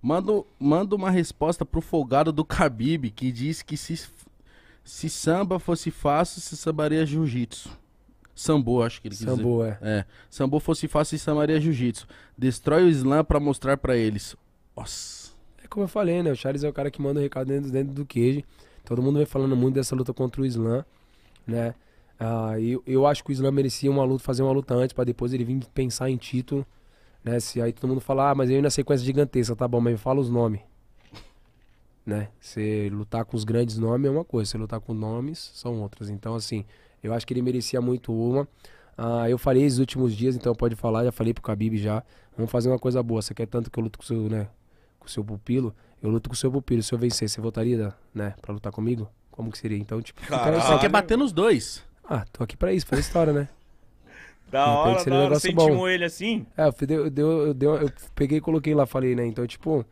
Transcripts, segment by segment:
Manda, manda uma resposta pro folgado do Khabib, que diz que se, se samba fosse fácil, se sambaria jiu-jitsu. Sambo, acho que ele quis Sambo, dizer. é. É. Sambo fosse fácil, se sambaria jiu-jitsu. Destrói o slam para mostrar para eles. Nossa. É como eu falei, né? O Charles é o cara que manda o recado dentro, dentro do queijo. Todo mundo vem falando muito dessa luta contra o slam, né? Ah, eu, eu acho que o slam merecia uma luta, fazer uma luta antes, para depois ele vir pensar em título. Né? Se aí todo mundo falar, ah, mas eu ia na sequência gigantesca, tá bom, mas me fala os nomes. Né? Você lutar com os grandes nomes é uma coisa, você lutar com nomes são outras. Então, assim, eu acho que ele merecia muito uma. Ah, eu falei esses últimos dias, então pode falar, já falei pro Khabib já. Vamos fazer uma coisa boa. Você quer tanto que eu luto com o seu, né, com o seu pupilo? Eu luto com o seu pupilo. Se eu vencer, você votaria, né, pra lutar comigo? Como que seria? Então, tipo, você quer bater nos dois. Ah, tô aqui pra isso, fazer história, né? Da de então, hora, da hora. Você é ele assim? É, eu, eu, eu, peguei e coloquei lá, falei, né? Então, tipo,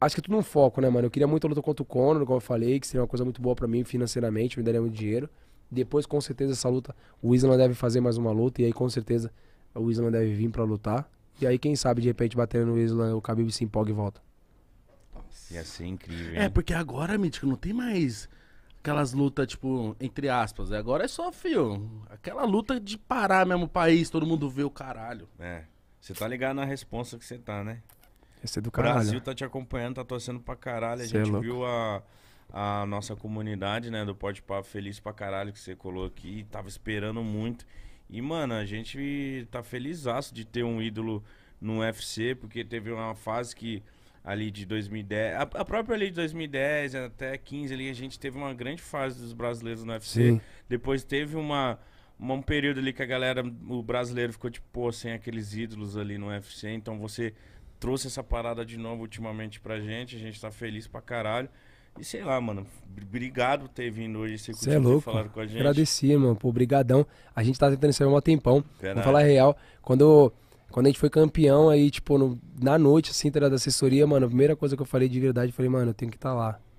acho que é tudo um foco, né, mano? Eu queria muito a luta contra o Conor, como eu falei, que seria uma coisa muito boa pra mim financeiramente, me daria muito dinheiro. Depois, com certeza, essa luta, o Islam deve fazer mais uma luta, e aí, com certeza, o Islam deve vir pra lutar. E aí, quem sabe, de repente, batendo no Islam, o Khabib se empolga e volta. Ia ser incrível. É, hein? É, porque agora, Mítico, não tem mais aquelas lutas, tipo, entre aspas. Né? Agora é só, fio, aquela luta de parar mesmo o país, todo mundo vê o caralho. É. Você tá ligado na responsa que você tá, né? Esse é do caralho. O Brasil tá te acompanhando, tá torcendo pra caralho. A Cê gente é viu a, a nossa comunidade, né, do Pode Pá feliz pra caralho que você colou aqui. Tava esperando muito. E, mano, a gente tá felizaço de ter um ídolo no UFC, porque teve uma fase que ali de 2010. A, a própria ali de 2010 até 15 ali, a gente teve uma grande fase dos brasileiros no UFC. Sim. Depois teve uma, uma, um período ali que a galera, o brasileiro ficou tipo, sem aqueles ídolos ali no UFC. Então você trouxe essa parada de novo ultimamente pra gente. A gente tá feliz pra caralho. E sei lá, mano, obrigado por ter vindo hoje. Você, é louco. Falar com a gente. Agradeci, mano. por brigadão. A gente tá tentando ser um tempão. Verdade. Vou falar real. Quando quando a gente foi campeão, aí, tipo, no, na noite, assim, tá da assessoria, mano, a primeira coisa que eu falei de verdade, eu falei, mano, eu tenho que estar tá lá.